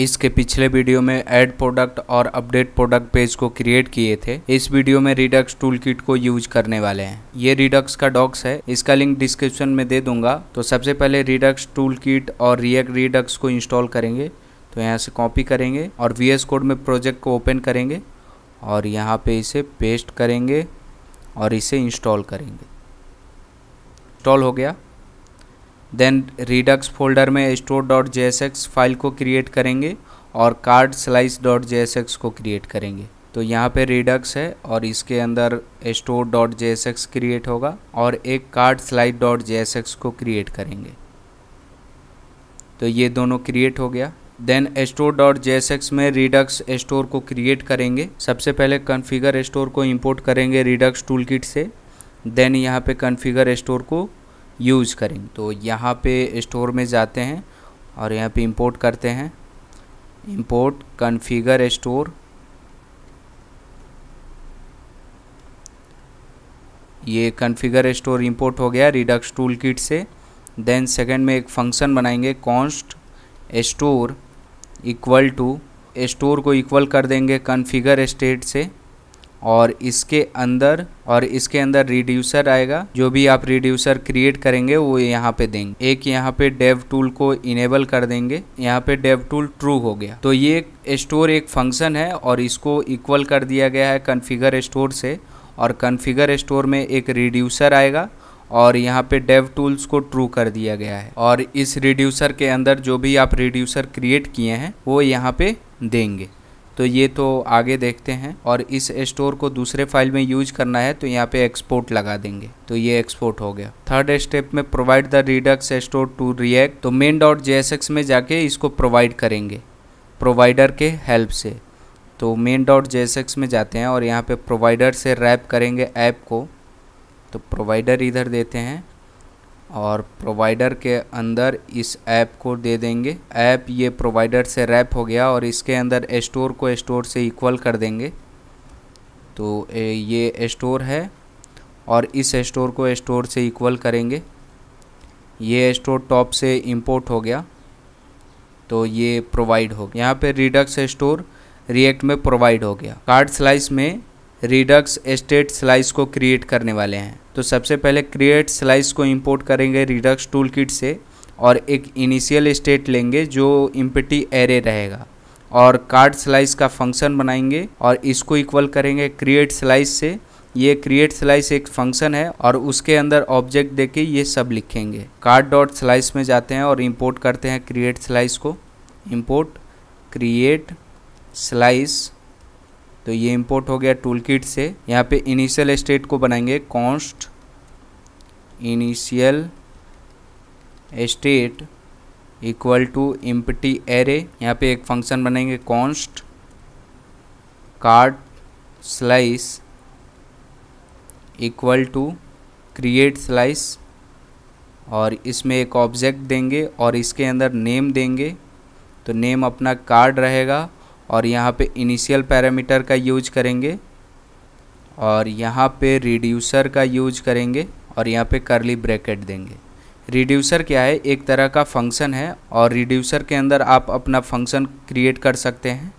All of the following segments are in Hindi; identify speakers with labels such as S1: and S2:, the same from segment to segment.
S1: इसके पिछले वीडियो में ऐड प्रोडक्ट और अपडेट प्रोडक्ट पेज को क्रिएट किए थे इस वीडियो में रिडक्स टूल किट को यूज करने वाले हैं ये रिडक्स का डॉक्स है इसका लिंक डिस्क्रिप्शन में दे दूंगा तो सबसे पहले रिडक्स टूल किट और रिएक्ट रिडक्स को इंस्टॉल करेंगे तो यहाँ से कॉपी करेंगे और वी कोड में प्रोजेक्ट को ओपन करेंगे और यहाँ पर पे इसे पेस्ट करेंगे और इसे इंस्टॉल करेंगे इंस्टॉल हो गया देन रिडक्स फोल्डर में स्टोर डॉट जे फाइल को क्रिएट करेंगे और कार्ड स्लाइस डॉट जे को क्रिएट करेंगे तो यहाँ पे रिडक्स है और इसके अंदर स्टोर डॉट जे क्रिएट होगा और एक कार्ड स्लाइड डॉट जे को क्रिएट करेंगे तो ये दोनों क्रिएट हो गया देन स्टोर डॉट जे में रिडक्स स्टोर को क्रिएट करेंगे सबसे पहले कन्फिगर स्टोर को इंपोर्ट करेंगे रिडक्स टूल किट से देन यहाँ पे कन्फिगर स्टोर को यूज़ करेंगे तो यहाँ पे स्टोर में जाते हैं और यहाँ पे इंपोर्ट करते हैं इंपोर्ट कन्फिगर स्टोर ये कन्फिगर स्टोर इंपोर्ट हो गया रिडक्स टूल किट से देन सेकंड में एक फंक्शन बनाएंगे const store equal to store को इक्वल कर देंगे कन्फिगर स्टेट से और इसके अंदर और इसके अंदर रिड्यूसर आएगा जो भी आप रिड्यूसर क्रिएट करेंगे वो यहाँ पे देंगे एक यहाँ पे डेव टूल को इनेबल कर देंगे यहाँ पे डेव टूल ट्रू हो गया तो ये स्टोर एक फंक्शन है और इसको इक्वल कर दिया गया है कन्फिगर स्टोर से और कन्फिगर स्टोर में एक रिड्यूसर आएगा और यहाँ पे डेव टूल्स को ट्रू कर दिया गया है और इस रिड्यूसर के अंदर जो भी आप रिड्यूसर क्रिएट किए हैं वो यहाँ पे देंगे तो ये तो आगे देखते हैं और इस स्टोर को दूसरे फाइल में यूज करना है तो यहाँ पे एक्सपोर्ट लगा देंगे तो ये एक्सपोर्ट हो गया थर्ड स्टेप में provide the Redux store to React तो मेन डॉट जे में जाके इसको प्रोवाइड करेंगे प्रोवाइडर के हेल्प से तो मेन डॉट जे में जाते हैं और यहाँ पर प्रोवाइडर से रैप करेंगे ऐप को तो प्रोवाइडर इधर देते हैं और प्रोवाइडर के अंदर इस ऐप को दे देंगे ऐप ये प्रोवाइडर से रैप हो गया और इसके अंदर स्टोर को स्टोर से इक्वल कर देंगे तो ये स्टोर है और इस स्टोर को स्टोर से इक्वल करेंगे ये स्टोर टॉप से इंपोर्ट हो गया तो ये प्रोवाइड हो गया यहाँ पे रिडक्स स्टोर रिएक्ट में प्रोवाइड हो गया कार्ड स्लाइस में रिडक्स स्टेट स्लाइस को क्रिएट करने वाले हैं तो सबसे पहले क्रिएट स्लाइस को इंपोर्ट करेंगे रिडक्स टूल किट से और एक इनिशियल स्टेट लेंगे जो इम्पिटी एरे रहेगा और कार्ड स्लाइस का फंक्शन बनाएंगे और इसको इक्वल करेंगे क्रिएट स्लाइस से ये क्रिएट स्लाइस एक फंक्शन है और उसके अंदर ऑब्जेक्ट देके ये सब लिखेंगे कार्ड डॉट स्लाइस में जाते हैं और इम्पोर्ट करते हैं क्रिएट स्लाइस को इम्पोर्ट क्रिएट स्लाइस तो ये इंपोर्ट हो गया टूल किट से यहाँ पे इनिशियल स्टेट को बनाएंगे const initial state equal to empty array यहाँ पे एक फंक्शन बनाएंगे const card slice equal to create slice और इसमें एक ऑब्जेक्ट देंगे और इसके अंदर नेम देंगे तो नेम अपना कार्ड रहेगा और यहाँ पे इनिशियल पैरामीटर का यूज करेंगे और यहाँ पे रिड्यूसर का यूज करेंगे और यहाँ पे करली ब्रैकेट देंगे रिड्यूसर क्या है एक तरह का फंक्शन है और रिड्यूसर के अंदर आप अपना फंक्शन क्रिएट कर सकते हैं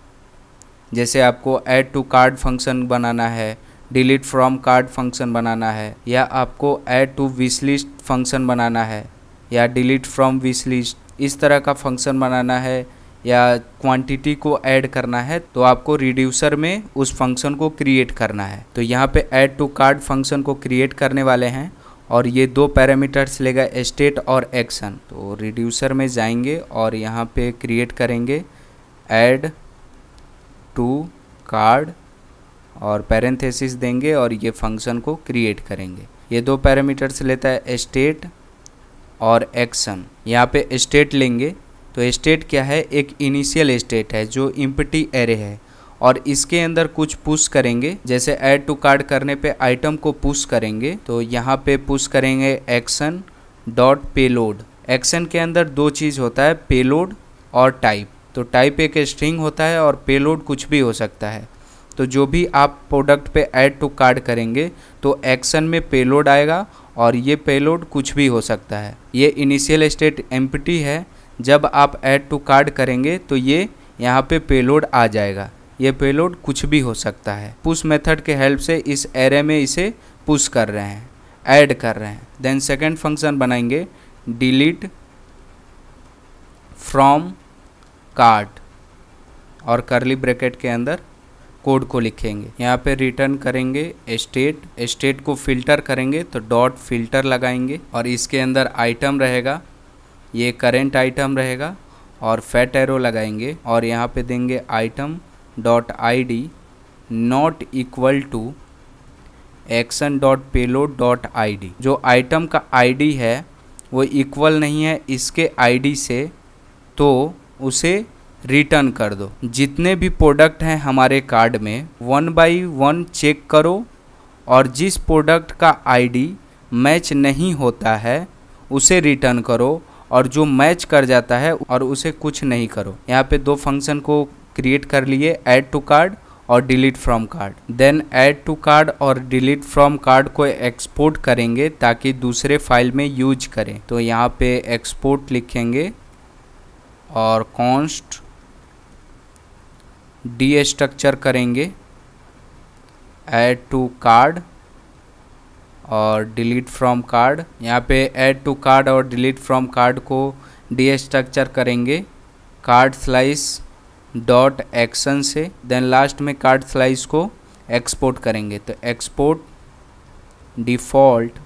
S1: जैसे आपको ऐड टू कार्ड फंक्शन बनाना है डिलीट फ्रॉम कार्ड फंक्शन बनाना है या आपको add to wish list function बनाना है या डिलीट फ्रॉम विश लिस्ट इस तरह का फंक्शन बनाना है या क्वांटिटी को ऐड करना है तो आपको रिड्यूसर में उस फंक्शन को क्रिएट करना है तो यहाँ पे ऐड टू कार्ड फंक्शन को क्रिएट करने वाले हैं और ये दो पैरामीटर्स लेगा स्टेट और एक्शन तो रिड्यूसर में जाएंगे और यहाँ पे क्रिएट करेंगे ऐड टू कार्ड और पैरेंथेसिस देंगे और ये फंक्शन को क्रिएट करेंगे ये दो पैरामीटर्स लेता है स्टेट और एक्शन यहाँ पे स्टेट लेंगे तो स्टेट क्या है एक इनिशियल स्टेट है जो इम्पटी एरे है और इसके अंदर कुछ पुश करेंगे जैसे ऐड टू कार्ड करने पे आइटम को पुश करेंगे तो यहाँ पे पुश करेंगे एक्शन डॉट पेलोड एक्शन के अंदर दो चीज़ होता है पेलोड और टाइप तो टाइप एक स्ट्रिंग होता है और पेलोड कुछ भी हो सकता है तो जो भी आप प्रोडक्ट पे ऐड टू कार्ड करेंगे तो एक्शन में पेलोड आएगा और ये पेलोड कुछ भी हो सकता है ये इनिशियल स्टेट एम्पटी है जब आप ऐड टू कार्ड करेंगे तो ये यहाँ पे पेलोड आ जाएगा ये पेलोड कुछ भी हो सकता है पुश मेथड के हेल्प से इस एरे में इसे पुश कर रहे हैं ऐड कर रहे हैं देन सेकेंड फंक्शन बनाएंगे डिलीट फ्रॉम कार्ड और करली ब्रैकेट के अंदर कोड को लिखेंगे यहाँ पे रिटर्न करेंगे स्टेट स्टेट को फिल्टर करेंगे तो डॉट फिल्टर लगाएंगे और इसके अंदर आइटम रहेगा ये करेंट आइटम रहेगा और फैट एरो लगाएंगे और यहाँ पे देंगे item dot I D not equal to action dot payload dot I D जो आइटम का आई डी है वो इक्वल नहीं है इसके आई डी से तो उसे रिटर्न कर दो जितने भी प्रोडक्ट हैं हमारे कार्ड में वन बाई वन चेक करो और जिस प्रोडक्ट का आईडी मैच नहीं होता है उसे रिटर्न करो और जो मैच कर जाता है और उसे कुछ नहीं करो यहाँ पे दो फंक्शन को क्रिएट कर लिए ऐड टू कार्ड और delete from card then add to card और डिलीट फ्रॉम कार्ड को एक्सपोर्ट करेंगे ताकि दूसरे फाइल में यूज करें तो यहाँ पे एक्सपोर्ट लिखेंगे और कॉन्स्ट डी स्ट्रक्चर करेंगे ऐड टू कार्ड और डिलीट फ्रॉम कार्ड यहाँ पे ऐड टू कार्ड और डिलीट फ्रॉम कार्ड को डी स्ट्रक्चर करेंगे कार्ड स्लाइस डॉट एक्शन से देन लास्ट में कार्ड स्लाइस को एक्सपोर्ट करेंगे तो export default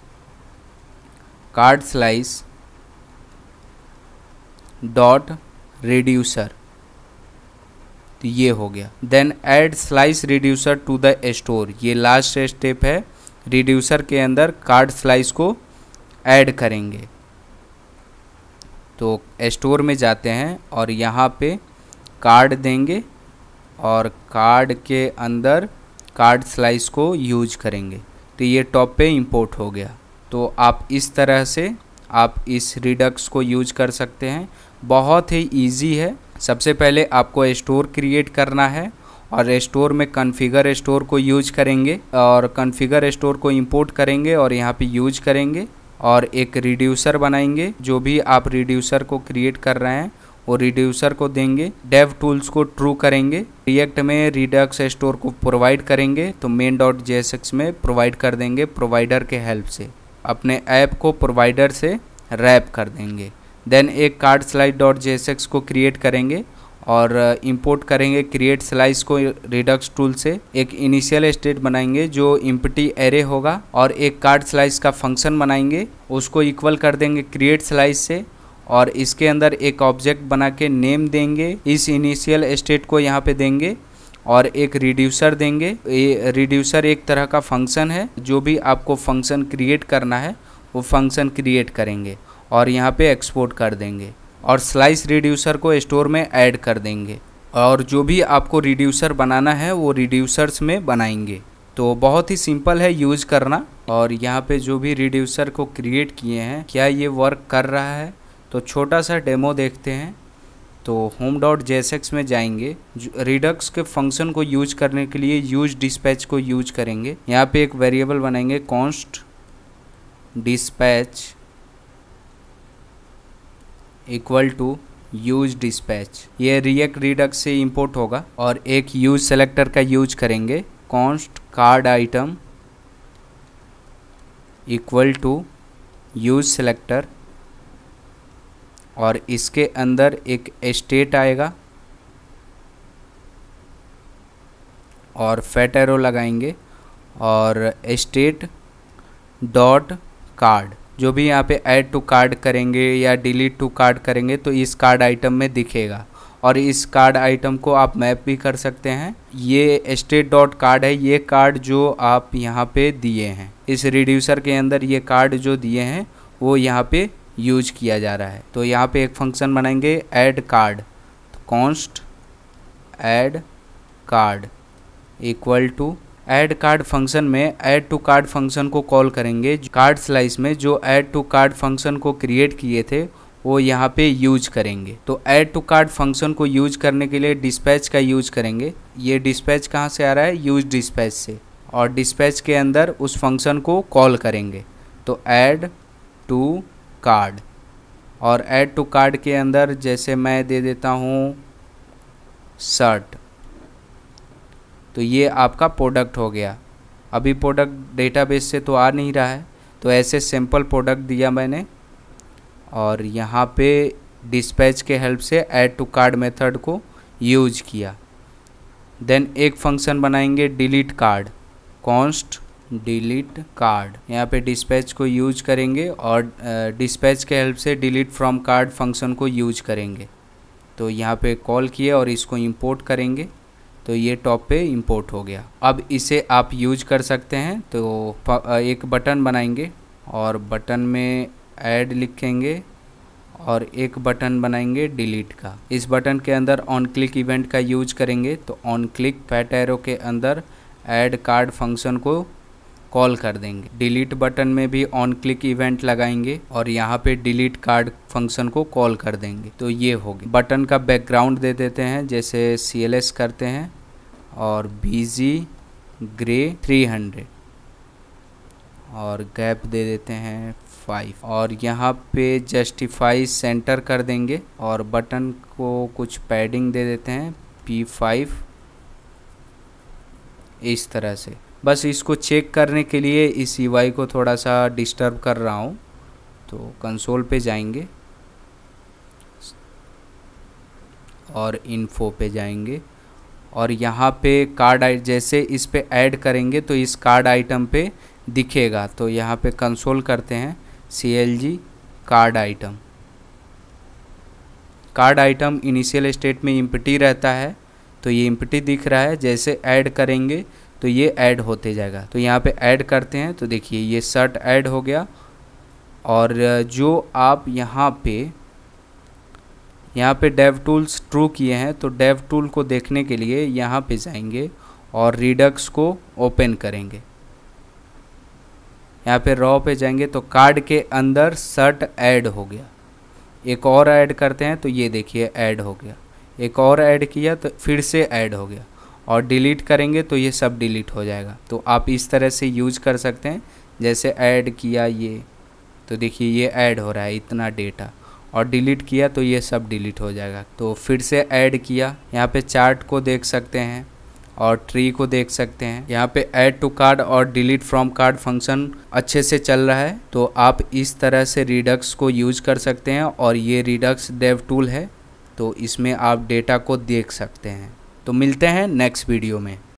S1: cart slice dot reducer तो ये हो गया then add slice reducer to the store ये लास्ट स्टेप है रिड्यूसर के अंदर कार्ड स्लाइस को ऐड करेंगे तो स्टोर में जाते हैं और यहाँ पे कार्ड देंगे और कार्ड के अंदर कार्ड स्लाइस को यूज करेंगे तो ये टॉप पे इंपोर्ट हो गया तो आप इस तरह से आप इस रिडक्स को यूज कर सकते हैं बहुत ही इजी है सबसे पहले आपको स्टोर क्रिएट करना है और स्टोर में कन्फिगर स्टोर को यूज करेंगे और कन्फिगर स्टोर को इंपोर्ट करेंगे और यहाँ पे यूज करेंगे और एक रिड्यूसर बनाएंगे जो भी आप रिड्यूसर को क्रिएट कर रहे हैं वो रिड्यूसर को देंगे डेव टूल्स को ट्रू करेंगे रिएक्ट में रिडक्स स्टोर को प्रोवाइड करेंगे तो मेन डॉट जे में प्रोवाइड कर देंगे प्रोवाइडर के हेल्प से अपने ऐप को प्रोवाइडर से रैप कर देंगे देन एक कार्ड स्लाइड डॉट जे को क्रिएट करेंगे और इंपोर्ट uh, करेंगे क्रिएट स्लाइस को रिडक्स टूल से एक इनिशियल स्टेट बनाएंगे जो इम्पटी एरे होगा और एक कार्ड स्लाइस का फंक्शन बनाएंगे उसको इक्वल कर देंगे क्रिएट स्लाइस से और इसके अंदर एक ऑब्जेक्ट बना के नेम देंगे इस इनिशियल स्टेट को यहाँ पे देंगे और एक रिड्यूसर देंगे ये रिड्यूसर एक तरह का फंक्शन है जो भी आपको फंक्शन क्रिएट करना है वो फंक्शन क्रिएट करेंगे और यहाँ पे एक्सपोर्ट कर देंगे और स्लाइस रिड्यूसर को स्टोर में ऐड कर देंगे और जो भी आपको रिड्यूसर बनाना है वो रिड्यूसर्स में बनाएंगे तो बहुत ही सिंपल है यूज करना और यहाँ पे जो भी रिड्यूसर को क्रिएट किए हैं क्या ये वर्क कर रहा है तो छोटा सा डेमो देखते हैं तो होम डॉट जेसेक्स में जाएंगे रिडक्स के फंक्शन को यूज करने के लिए यूज डिस्पैच को यूज करेंगे यहाँ पे एक वेरिएबल बनाएंगे const dispatch equal to use dispatch ये रिएक्ट रिडक्स से इंपोर्ट होगा और एक यूज सेलेक्टर का यूज करेंगे const cart item equal to use selector और इसके अंदर एक स्टेट आएगा और फैट एरो लगाएंगे और स्टेट डॉट कार्ड जो भी यहाँ पे ऐड टू कार्ड करेंगे या डिलीट टू कार्ड करेंगे तो इस कार्ड आइटम में दिखेगा और इस कार्ड आइटम को आप मैप भी कर सकते हैं ये स्टेट डॉट कार्ड है ये कार्ड जो आप यहाँ पे दिए हैं इस रिड्यूसर के अंदर ये कार्ड जो दिए हैं वो यहाँ पे यूज किया जा रहा है तो यहाँ पे एक फंक्शन बनाएंगे add cart const add cart equal to add cart function में ऐड टू कार्ड फंक्शन को कॉल करेंगे कार्ड स्लाइस में जो ऐड टू कार्ड फंक्शन को क्रिएट किए थे वो यहाँ पे यूज करेंगे तो ऐड टू कार्ड फंक्शन को यूज करने के लिए डिस्पैच का यूज करेंगे ये डिस्पैच कहाँ से आ रहा है यूज डिस्पैच से और डिस्पैच के अंदर उस फंक्शन को कॉल करेंगे तो ऐड टू कार्ड और ऐड टू कार्ड के अंदर जैसे मैं दे देता हूँ शर्ट तो ये आपका प्रोडक्ट हो गया अभी प्रोडक्ट डेटाबेस से तो आ नहीं रहा है तो ऐसे सिंपल प्रोडक्ट दिया मैंने और यहाँ पे डिस्पैच के हेल्प से ऐड टू कार्ड मेथड को यूज किया देन एक फंक्शन बनाएंगे delete cart const delete cart यहाँ पे डिस्पैच को यूज करेंगे और डिस्पैच के हेल्प से डिलीट फ्रॉम कार्ड फंक्शन को यूज करेंगे तो यहाँ पे कॉल किए और इसको इंपोर्ट करेंगे तो ये टॉप पे इंपोर्ट हो गया अब इसे आप यूज कर सकते हैं तो एक बटन बनाएंगे और बटन में ऐड लिखेंगे और एक बटन बनाएंगे डिलीट का इस बटन के अंदर ऑन क्लिक इवेंट का यूज करेंगे तो ऑन क्लिक फैट एरो के अंदर ऐड कार्ड फंक्शन को कॉल कर देंगे डिलीट बटन में भी ऑन क्लिक इवेंट लगाएंगे और यहाँ पे डिलीट कार्ड फंक्शन को कॉल कर देंगे तो ये होगी बटन का बैकग्राउंड दे देते हैं जैसे सी करते हैं और जी ग्रे 300 और गैप दे देते हैं फाइव और यहाँ पे जस्टिफाई सेंटर कर देंगे और बटन को कुछ पैडिंग दे देते हैं पी फाइव इस तरह से बस इसको चेक करने के लिए इस ई को थोड़ा सा डिस्टर्ब कर रहा हूँ तो कंसोल पे जाएंगे और इन्फो पे जाएंगे और यहाँ पे कार्ड आई जैसे इस पे ऐड करेंगे तो इस कार्ड आइटम पे दिखेगा तो यहाँ पे कंसोल करते हैं C L G cart item cart item initial state में इम्पटी रहता है तो ये इम्पटी दिख रहा है जैसे ऐड करेंगे तो ये ऐड होते जाएगा तो यहाँ पे ऐड करते हैं तो देखिए ये शर्ट ऐड हो गया और जो आप यहाँ पे यहाँ पे डेव टूल्स ट्रू किए हैं तो डेव टूल को देखने के लिए यहाँ पे जाएंगे और रिडक्स को ओपन करेंगे यहाँ पे रॉ पे जाएंगे तो कार्ड के अंदर सर्ट ऐड हो गया एक और ऐड करते हैं तो ये देखिए ऐड हो गया एक और ऐड किया तो फिर से ऐड हो गया और डिलीट करेंगे तो ये सब डिलीट हो जाएगा तो आप इस तरह से यूज कर सकते हैं जैसे ऐड किया ये तो देखिए ये ऐड हो रहा है इतना डेटा और डिलीट किया तो ये सब डिलीट हो जाएगा तो फिर से ऐड किया यहाँ पे चार्ट को देख सकते हैं और ट्री को देख सकते हैं यहाँ पे ऐड टू कार्ड और डिलीट फ्रॉम कार्ड फंक्शन अच्छे से चल रहा है तो आप इस तरह से रिडक्स को यूज कर सकते हैं और ये रिडक्स डेव टूल है तो इसमें आप डेटा को देख सकते हैं तो मिलते हैं नेक्स्ट वीडियो में